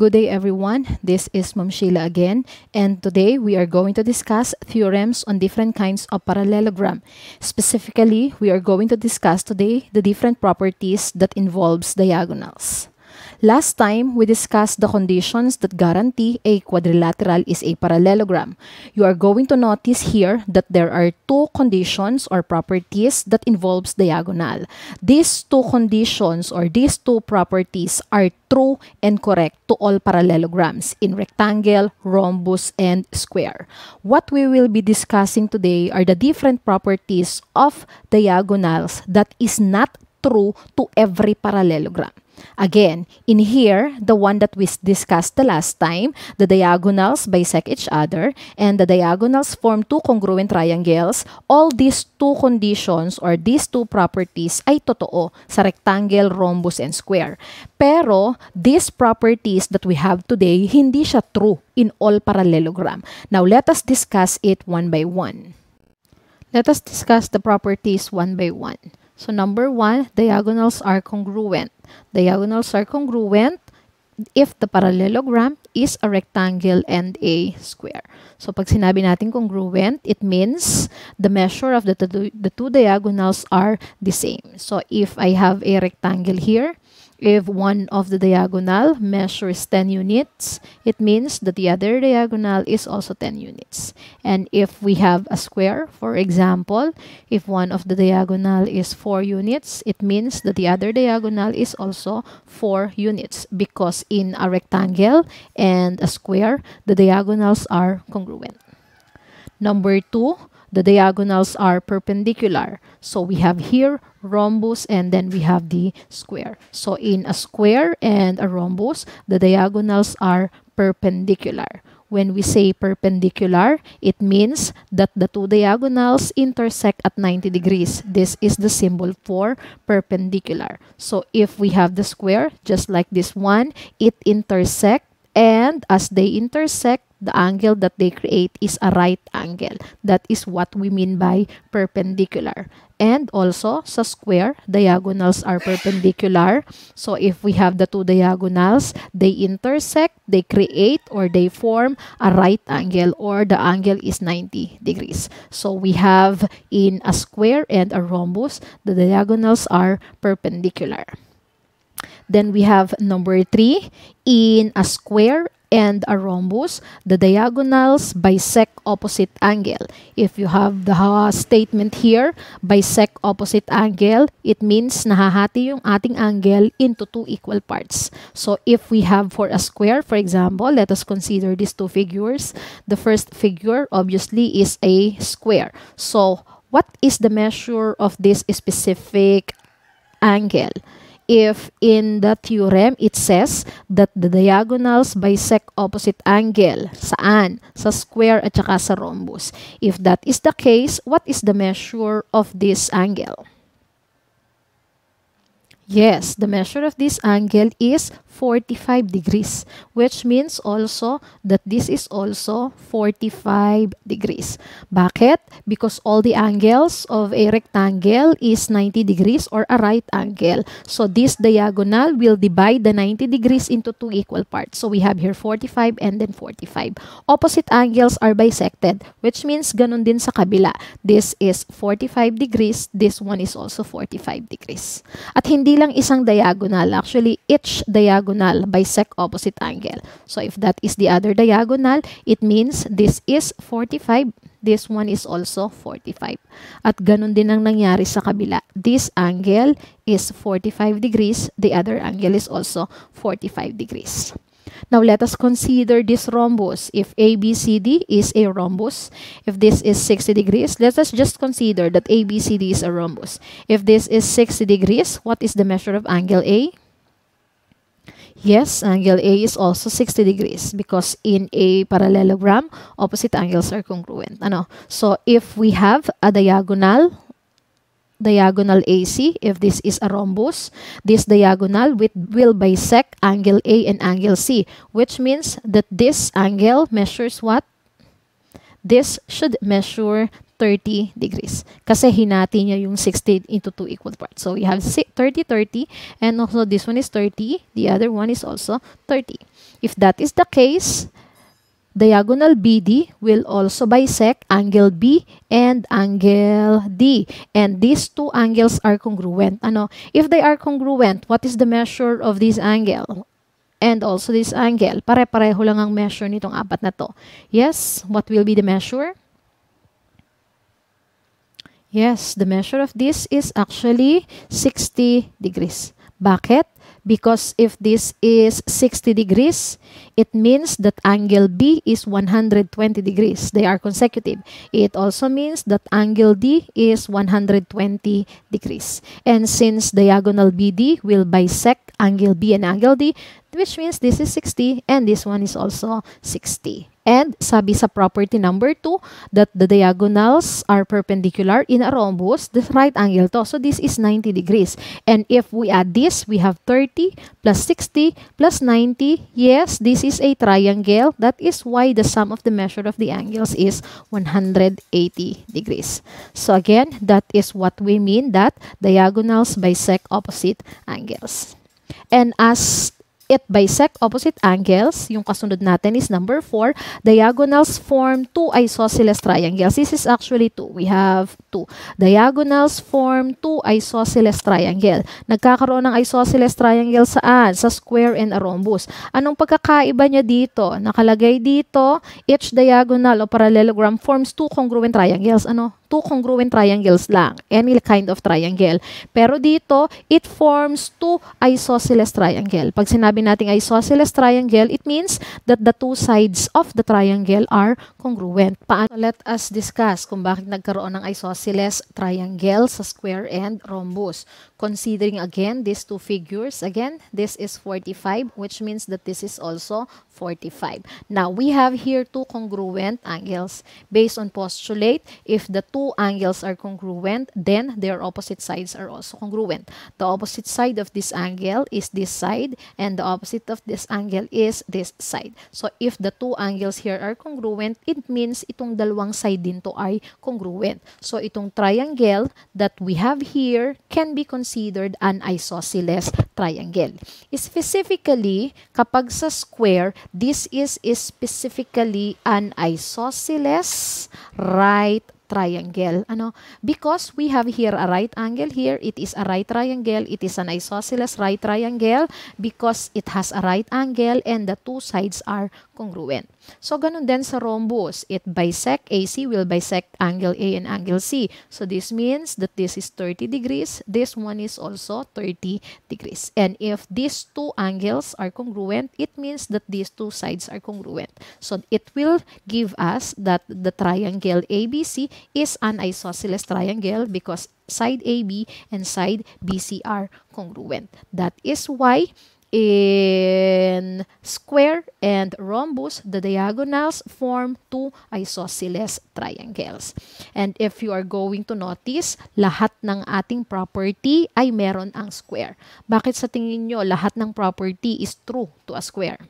Good day everyone, this is Mom Sheila again and today we are going to discuss theorems on different kinds of parallelogram. Specifically, we are going to discuss today the different properties that involves diagonals. Last time, we discussed the conditions that guarantee a quadrilateral is a parallelogram. You are going to notice here that there are two conditions or properties that involves diagonal. These two conditions or these two properties are true and correct to all parallelograms in rectangle, rhombus, and square. What we will be discussing today are the different properties of diagonals that is not true to every parallelogram. Again, in here, the one that we discussed the last time, the diagonals bisect each other and the diagonals form two congruent triangles. All these two conditions or these two properties ay totoo sa rectangle, rhombus, and square. Pero, these properties that we have today, hindi siya true in all parallelogram. Now, let us discuss it one by one. Let us discuss the properties one by one. So number one, diagonals are congruent. Diagonals are congruent if the parallelogram is a rectangle and a square. So pag sinabi natin congruent, it means the measure of the, the two diagonals are the same. So if I have a rectangle here, if one of the diagonal measures 10 units, it means that the other diagonal is also 10 units. And if we have a square, for example, if one of the diagonal is 4 units, it means that the other diagonal is also 4 units because in a rectangle and a square, the diagonals are congruent. Number two, the diagonals are perpendicular. So we have here rhombus and then we have the square. So in a square and a rhombus, the diagonals are perpendicular. When we say perpendicular, it means that the two diagonals intersect at 90 degrees. This is the symbol for perpendicular. So if we have the square, just like this one, it intersects and as they intersect, the angle that they create is a right angle. That is what we mean by perpendicular. And also, sa square, diagonals are perpendicular. So if we have the two diagonals, they intersect, they create, or they form a right angle or the angle is 90 degrees. So we have in a square and a rhombus, the diagonals are perpendicular. Then we have number 3, in a square and a rhombus, the diagonals bisect opposite angle. If you have the uh, statement here, bisect opposite angle, it means nahahati yung ating angle into two equal parts. So if we have for a square, for example, let us consider these two figures. The first figure obviously is a square. So what is the measure of this specific angle? if in the theorem it says that the diagonals bisect opposite angle. Saan? Sa square at saka sa rhombus. If that is the case, what is the measure of this angle? Yes, the measure of this angle is 45 degrees, which means also that this is also 45 degrees. Bakit? Because all the angles of a rectangle is 90 degrees or a right angle. So this diagonal will divide the 90 degrees into two equal parts. So we have here 45 and then 45. Opposite angles are bisected, which means ganun din sa kabila. This is 45 degrees, this one is also 45 degrees. At hindi bilang isang diagonal. Actually, each diagonal bisect opposite angle. So if that is the other diagonal, it means this is 45, this one is also 45. At ganun din ang nangyari sa kabila. This angle is 45 degrees, the other angle is also 45 degrees. Now let us consider this rhombus. If ABCD is a rhombus, if this is 60 degrees, let us just consider that ABCD is a rhombus. If this is 60 degrees, what is the measure of angle A? Yes, angle A is also 60 degrees because in a parallelogram, opposite angles are congruent. Ano? So if we have a diagonal diagonal AC if this is a rhombus. This diagonal with, will bisect angle A and angle C, which means that this angle measures what? This should measure 30 degrees. Kasi hinati niya yung 60 into 2 equal parts. So, we have 30, 30, and also this one is 30. The other one is also 30. If that is the case, Diagonal BD will also bisect angle B and angle D. And these two angles are congruent. Ano? If they are congruent, what is the measure of this angle? And also this angle. Pare-pareho lang ang measure nitong apat na to. Yes, what will be the measure? Yes, the measure of this is actually 60 degrees. Bakit? because if this is 60 degrees, it means that angle B is 120 degrees. They are consecutive. It also means that angle D is 120 degrees. And since diagonal BD will bisect angle B and angle D, which means this is 60 and this one is also 60. And sabi sa property number 2 that the diagonals are perpendicular in a rhombus, the right angle to. So this is 90 degrees. And if we add this, we have 30 plus 60 plus 90. Yes, this is a triangle. That is why the sum of the measure of the angles is 180 degrees. So again, that is what we mean that diagonals bisect opposite angles. And as It bisect opposite angles. Yung kasunod natin is number 4. Diagonals form two isosceles triangles. This is actually two. We have two. Diagonals form two isosceles triangle. Nagkakaroon ng isosceles triangle saan? Sa square and a rhombus. Anong pagkakaiba niya dito? Nakalagay dito, each diagonal o parallelogram forms two congruent triangles. Ano? two congruent triangles lang. Any kind of triangle. Pero dito, it forms two isosceles triangle. Pag sinabi nating isosceles triangle, it means that the two sides of the triangle are congruent. Paano? Let us discuss kung bakit nagkaroon ng isosceles triangle sa square and rhombus. Considering again these two figures, again, this is 45 which means that this is also 45. Now, we have here two congruent angles. Based on postulate, if the two two angles are congruent, then their opposite sides are also congruent. The opposite side of this angle is this side, and the opposite of this angle is this side. So, if the two angles here are congruent, it means itong dalawang side din to ay congruent. So, itong triangle that we have here can be considered an isosceles triangle. Specifically, kapag sa square, this is specifically an isosceles right triangle. Ano? Because we have here a right angle here, it is a right triangle, it is an isosceles right triangle because it has a right angle and the two sides are congruent. So, ganun din sa rhombus. It bisect AC will bisect angle A and angle C. So, this means that this is 30 degrees. This one is also 30 degrees. And if these two angles are congruent, it means that these two sides are congruent. So, it will give us that the triangle ABC is an isosceles triangle because side AB and side BC are congruent. That is why In square and rhombus, the diagonals form two isosceles triangles. And if you are going to notice, lahat ng ating property ay meron ang square. Bakit sa tingin nyo lahat ng property is true to a square?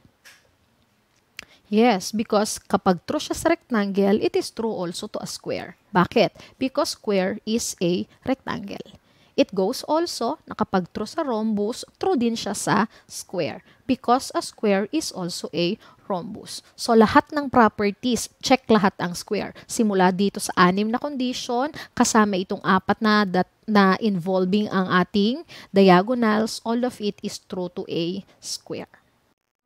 Yes, because kapag true siya sa rectangle, it is true also to a square. Bakit? Because square is a rectangle. It goes also nakapag true sa rhombus, true din siya sa square because a square is also a rhombus. So lahat ng properties, check lahat ang square. Simula dito sa anim na condition, kasama itong apat na that, na involving ang ating diagonals, all of it is true to a square.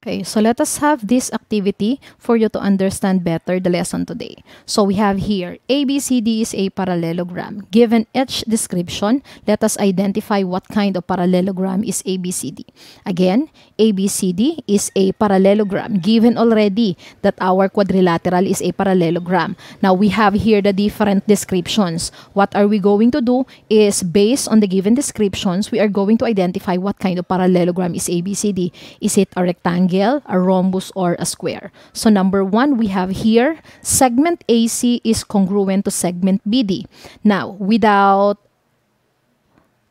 Okay, so let us have this activity for you to understand better the lesson today. So we have here, ABCD is a parallelogram. Given each description, let us identify what kind of parallelogram is ABCD. Again, ABCD is a parallelogram given already that our quadrilateral is a parallelogram. Now we have here the different descriptions. What are we going to do is based on the given descriptions, we are going to identify what kind of parallelogram is ABCD. Is it a rectangle? triangle, a rhombus, or a square. So number one, we have here, segment AC is congruent to segment BD. Now, without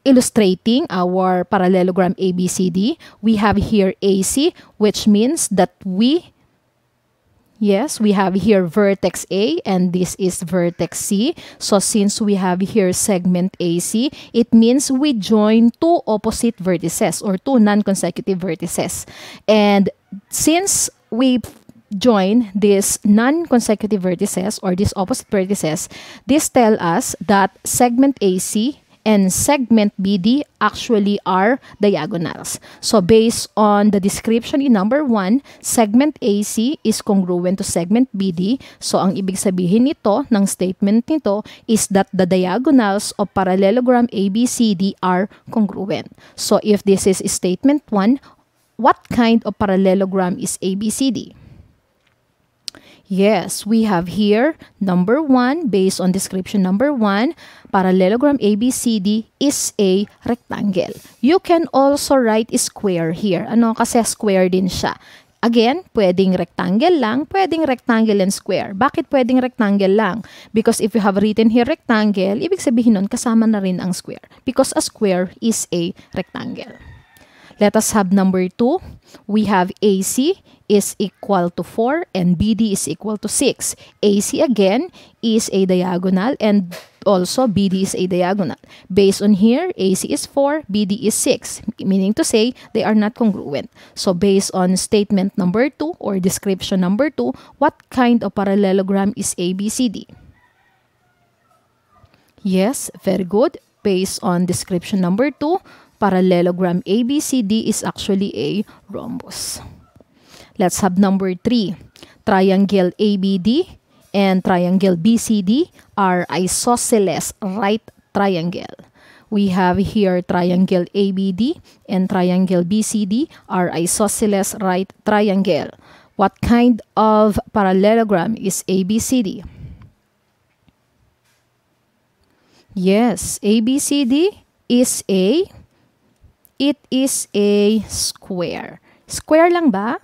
illustrating our parallelogram ABCD, we have here AC, which means that we Yes, we have here vertex A and this is vertex C. So since we have here segment AC, it means we join two opposite vertices or two non-consecutive vertices. And since we join these non-consecutive vertices or these opposite vertices, this tell us that segment AC and segment BD actually are diagonals. So based on the description in number 1, segment AC is congruent to segment BD. So ang ibig sabihin nito ng statement nito is that the diagonals of parallelogram ABCD are congruent. So if this is statement 1, what kind of parallelogram is ABCD? Yes, we have here number 1 based on description number 1, parallelogram ABCD is a rectangle. You can also write square here. Ano kasi square din siya. Again, pwedeng rectangle lang, pwedeng rectangle and square. Bakit pwedeng rectangle lang? Because if you have written here rectangle, ibig sabihin nun kasama na rin ang square. Because a square is a rectangle. Let us have number 2. We have AC is equal to 4 and BD is equal to 6. AC again is a diagonal and also BD is a diagonal. Based on here, AC is 4, BD is 6, meaning to say they are not congruent. So based on statement number 2 or description number 2, what kind of parallelogram is ABCD? Yes, very good. Based on description number 2, parallelogram ABCD is actually a rhombus. Let's have number 3. Triangle ABD and triangle BCD are isosceles right triangle. We have here triangle ABD and triangle BCD are isosceles right triangle. What kind of parallelogram is ABCD? Yes, ABCD is a It is a square. Square lang ba?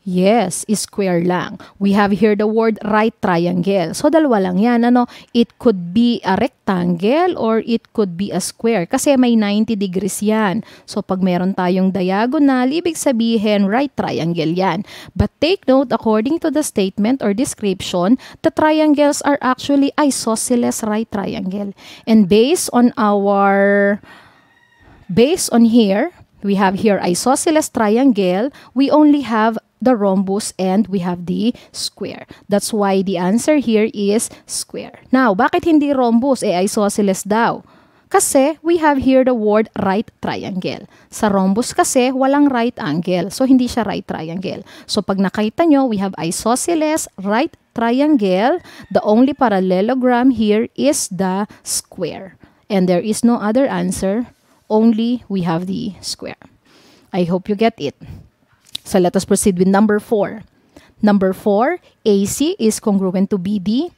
Yes, square lang. We have here the word right triangle. So, dalawa lang yan. Ano? It could be a rectangle or it could be a square. Kasi may 90 degrees yan. So, pag meron tayong diagonal, ibig sabihin right triangle yan. But take note, according to the statement or description, the triangles are actually isosceles right triangle. And based on our Based on here, we have here isosceles triangle. We only have the rhombus and we have the square. That's why the answer here is square. Now, bakit hindi rhombus? Eh, isosceles daw. Kasi we have here the word right triangle. Sa rhombus kasi walang right angle. So hindi siya right triangle. So pag nakita nyo, we have isosceles, right triangle. The only parallelogram here is the square. And there is no other answer only we have the square. I hope you get it. So let us proceed with number 4. Number 4, AC is congruent to BD.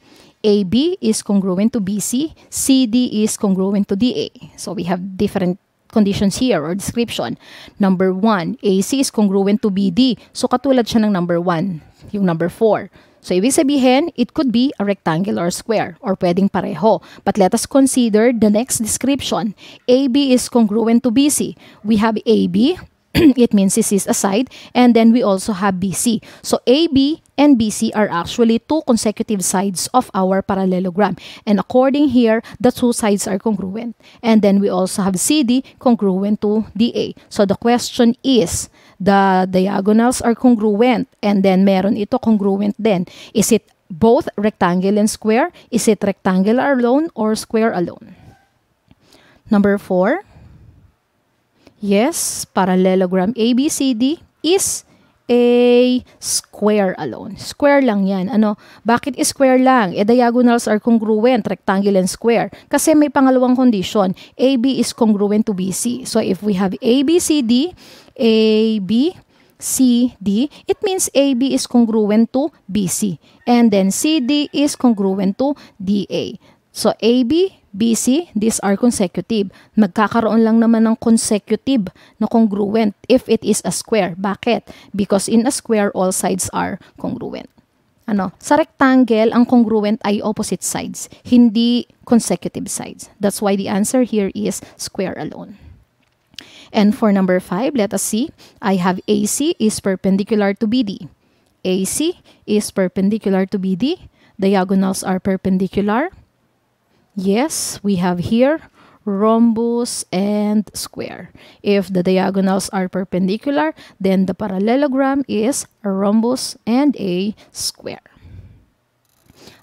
AB is congruent to BC. CD is congruent to DA. So we have different conditions here or description. Number 1, AC is congruent to BD. So katulad siya ng number 1, yung number 4. So, ibig sabihin, it could be a rectangle or square or pwedeng pareho. But let us consider the next description. AB is congruent to BC. We have AB it means this is a side, And then we also have BC. So AB and BC are actually two consecutive sides of our parallelogram. And according here, the two sides are congruent. And then we also have CD congruent to DA. So the question is, the diagonals are congruent and then meron ito congruent then Is it both rectangle and square? Is it rectangular alone or square alone? Number four. Yes, parallelogram ABCD is a square alone. Square lang yan. Ano? Bakit square lang? E diagonals are congruent, rectangle and square. Kasi may pangalawang condition. AB is congruent to BC. So if we have ABCD, AB, CD, it means AB is congruent to BC. And then CD is congruent to DA. So AB, busy, these are consecutive. Magkakaroon lang naman ng consecutive na congruent if it is a square. Bakit? Because in a square, all sides are congruent. Ano? Sa rectangle, ang congruent ay opposite sides, hindi consecutive sides. That's why the answer here is square alone. And for number 5, let us see. I have AC is perpendicular to BD. AC is perpendicular to BD. Diagonals are perpendicular. Yes, we have here rhombus and square. If the diagonals are perpendicular, then the parallelogram is a rhombus and a square.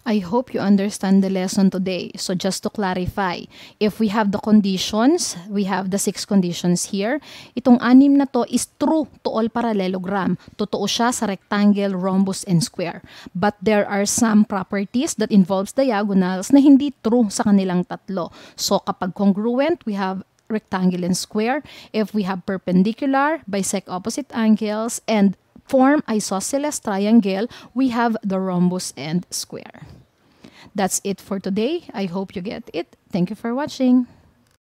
I hope you understand the lesson today. So just to clarify, if we have the conditions, we have the six conditions here. Itong anim na to is true to all parallelogram. Totoo siya sa rectangle, rhombus, and square. But there are some properties that involves diagonals na hindi true sa kanilang tatlo. So kapag congruent, we have rectangle and square. If we have perpendicular, bisect opposite angles, and form isosceles triangle, we have the rhombus and square. That's it for today. I hope you get it. Thank you for watching.